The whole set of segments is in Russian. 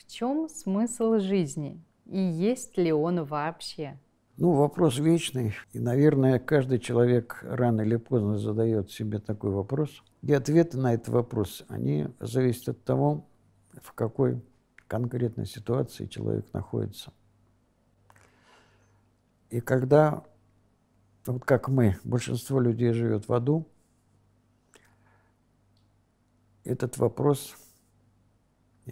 В чем смысл жизни? И есть ли он вообще? Ну, вопрос вечный. И, наверное, каждый человек рано или поздно задает себе такой вопрос. И ответы на этот вопрос, они зависят от того, в какой конкретной ситуации человек находится. И когда, вот как мы, большинство людей живет в аду, этот вопрос –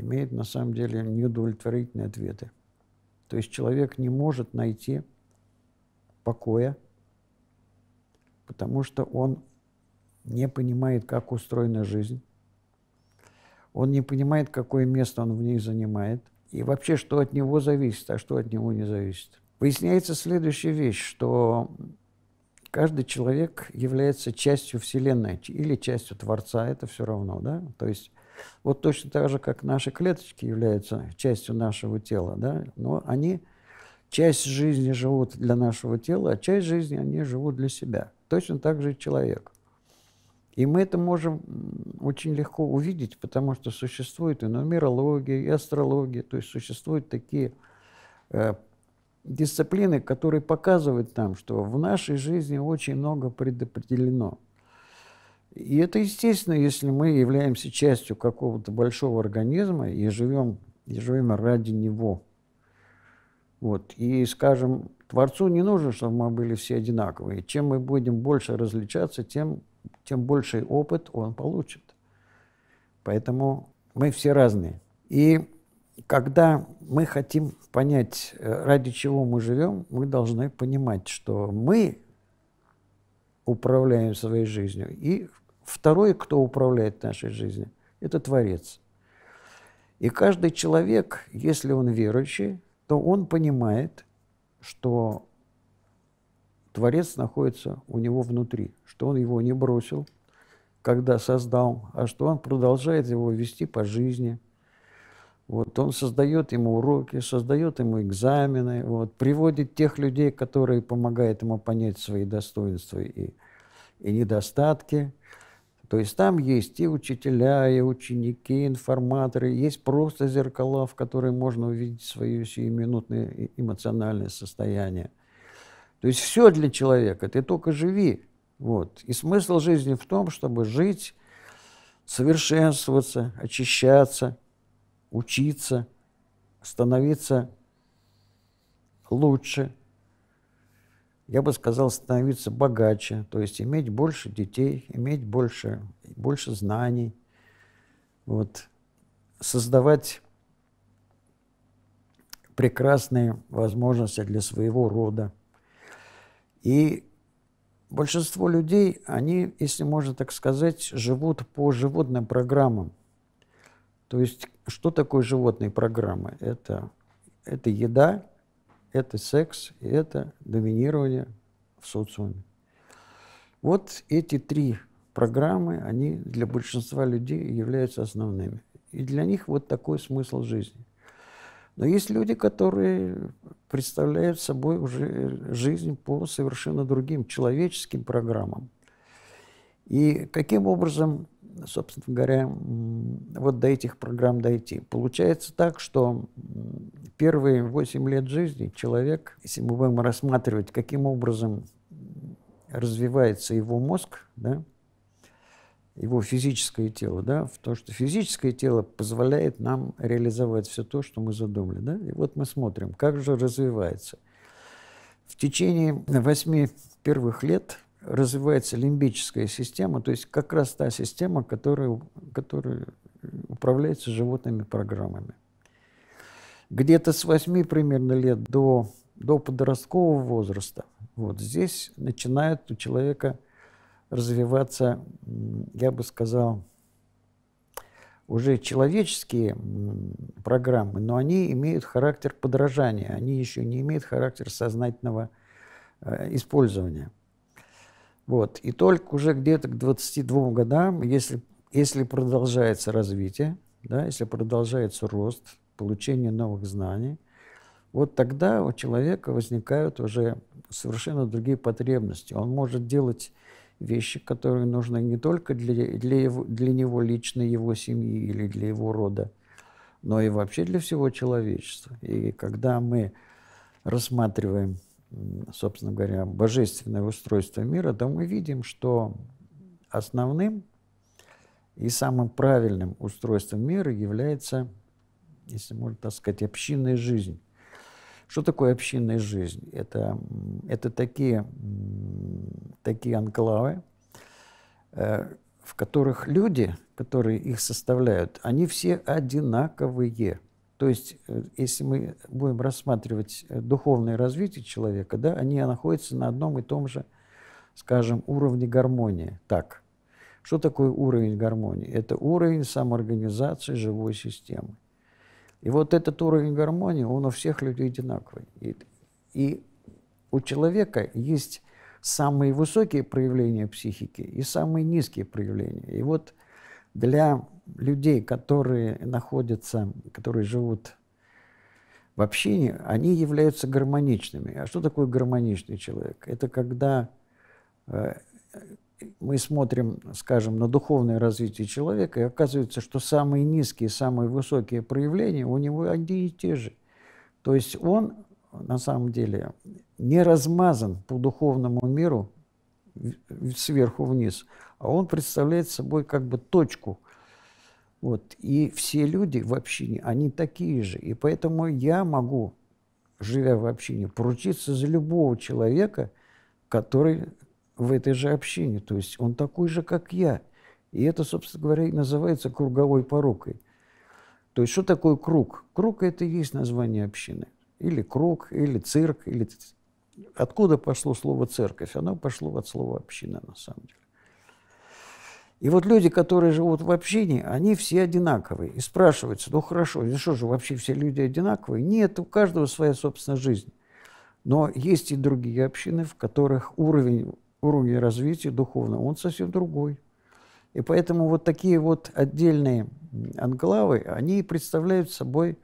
имеет на самом деле неудовлетворительные ответы. То есть человек не может найти покоя, потому что он не понимает, как устроена жизнь, он не понимает, какое место он в ней занимает, и вообще, что от него зависит, а что от него не зависит. Выясняется следующая вещь, что каждый человек является частью Вселенной или частью Творца, это все равно, да? То есть вот точно так же, как наши клеточки являются частью нашего тела, да, но они часть жизни живут для нашего тела, а часть жизни они живут для себя. Точно так же и человек. И мы это можем очень легко увидеть, потому что существует и нумерология, и астрология, то есть существуют такие э, дисциплины, которые показывают нам, что в нашей жизни очень много предопределено. И это естественно, если мы являемся частью какого-то большого организма и живем, и живем ради него. Вот. И, скажем, Творцу не нужно, чтобы мы были все одинаковые. Чем мы будем больше различаться, тем, тем больший опыт он получит. Поэтому мы все разные. И когда мы хотим понять, э, ради чего мы живем, мы должны понимать, что мы управляем своей жизнью. И второй, кто управляет нашей жизнью, это Творец. И каждый человек, если он верующий, то он понимает, что Творец находится у него внутри, что он его не бросил, когда создал, а что он продолжает его вести по жизни – вот он создает ему уроки, создает ему экзамены, вот, приводит тех людей, которые помогают ему понять свои достоинства и, и недостатки. То есть там есть и учителя, и ученики, информаторы, есть просто зеркала, в которые можно увидеть свое сиюминутное эмоциональное состояние. То есть все для человека, ты только живи. Вот. И смысл жизни в том, чтобы жить, совершенствоваться, очищаться – учиться, становиться лучше, я бы сказал, становиться богаче, то есть иметь больше детей, иметь больше, больше знаний, вот, создавать прекрасные возможности для своего рода. И большинство людей, они, если можно так сказать, живут по животным программам. То есть, что такое животные программы? Это, это еда, это секс, это доминирование в социуме. Вот эти три программы, они для большинства людей являются основными. И для них вот такой смысл жизни. Но есть люди, которые представляют собой уже жизнь по совершенно другим человеческим программам. И каким образом собственно говоря, вот до этих программ дойти. Получается так, что первые 8 лет жизни человек, если мы будем рассматривать, каким образом развивается его мозг, да, его физическое тело, да, в то, что физическое тело позволяет нам реализовать все то, что мы задумали. Да? И вот мы смотрим, как же развивается. В течение восьми первых лет развивается лимбическая система, то есть как раз та система, которая, которая управляется животными программами. Где-то с 8 примерно лет до, до подросткового возраста вот здесь начинает у человека развиваться, я бы сказал, уже человеческие программы, но они имеют характер подражания, они еще не имеют характер сознательного э, использования. Вот. И только уже где-то к 22 годам, если, если продолжается развитие, да, если продолжается рост, получение новых знаний, вот тогда у человека возникают уже совершенно другие потребности. Он может делать вещи, которые нужны не только для, для, его, для него лично, его семьи или для его рода, но и вообще для всего человечества. И когда мы рассматриваем собственно говоря, божественное устройство мира, то мы видим, что основным и самым правильным устройством мира является, если можно так сказать, общинная жизнь. Что такое общинная жизнь? Это, это такие, такие анклавы, э, в которых люди, которые их составляют, они все одинаковые – то есть, э, если мы будем рассматривать э, духовное развитие человека, да, они находятся на одном и том же, скажем, уровне гармонии. Так, что такое уровень гармонии? Это уровень самоорганизации живой системы. И вот этот уровень гармонии, он у всех людей одинаковый. И, и у человека есть самые высокие проявления психики и самые низкие проявления. И вот для людей, которые находятся, которые живут в общении, они являются гармоничными. А что такое гармоничный человек? Это когда э, мы смотрим, скажем, на духовное развитие человека, и оказывается, что самые низкие, самые высокие проявления у него одни и те же. То есть он на самом деле не размазан по духовному миру сверху вниз, а он представляет собой как бы точку. Вот. И все люди в общине, они такие же. И поэтому я могу, живя в общине, поручиться за любого человека, который в этой же общине. То есть он такой же, как я. И это, собственно говоря, и называется круговой порукой. То есть что такое круг? Круг – это и есть название общины. Или круг, или цирк, или Откуда пошло слово «церковь»? Оно пошло от слова «община», на самом деле. И вот люди, которые живут в общине, они все одинаковые. И спрашиваются: ну хорошо, ну что же, вообще все люди одинаковые? Нет, у каждого своя собственная жизнь. Но есть и другие общины, в которых уровень, уровень развития духовного, он совсем другой. И поэтому вот такие вот отдельные анклавы, они представляют собой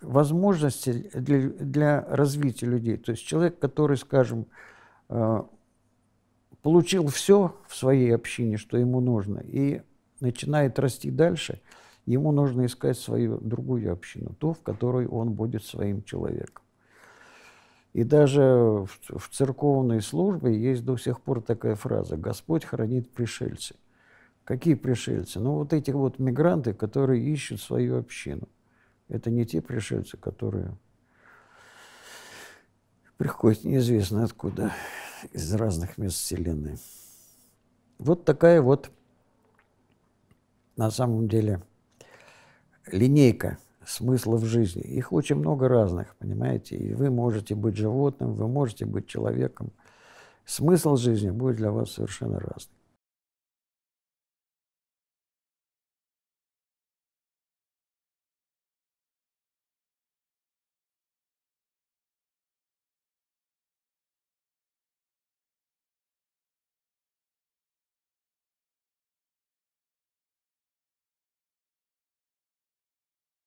возможности для, для развития людей. То есть человек, который, скажем, э, получил все в своей общине, что ему нужно, и начинает расти дальше, ему нужно искать свою другую общину, ту, в которой он будет своим человеком. И даже в, в церковной службе есть до сих пор такая фраза «Господь хранит пришельцы». Какие пришельцы? Ну, вот эти вот мигранты, которые ищут свою общину. Это не те пришельцы, которые приходят неизвестно откуда, из разных мест Вселенной. Вот такая вот, на самом деле, линейка смыслов жизни. Их очень много разных, понимаете? И вы можете быть животным, вы можете быть человеком. Смысл жизни будет для вас совершенно разный.